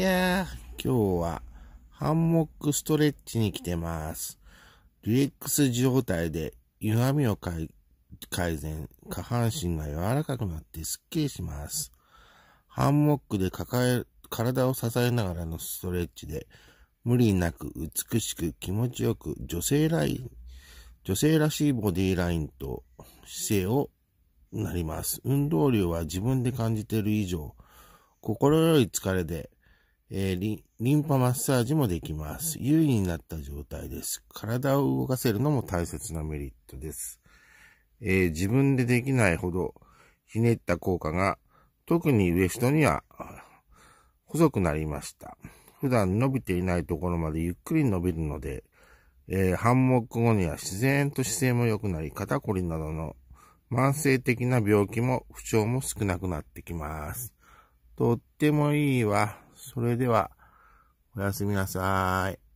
きゃー。今日はハンモックストレッチに来てます。リレックス状態で歪みを改善、下半身が柔らかくなってスッキリします。ハンモックで抱え、体を支えながらのストレッチで、無理なく美しく気持ちよく女性ライン、女性らしいボディラインと姿勢をなります。運動量は自分で感じている以上、心よい疲れでえー、リリンパマッサージもできます。優位になった状態です。体を動かせるのも大切なメリットです。えー、自分でできないほどひねった効果が特にウエストには細くなりました。普段伸びていないところまでゆっくり伸びるので、えー、ハンモック後には自然と姿勢も良くなり、肩こりなどの慢性的な病気も不調も少なくなってきます。とってもいいわ。それでは、おやすみなさい。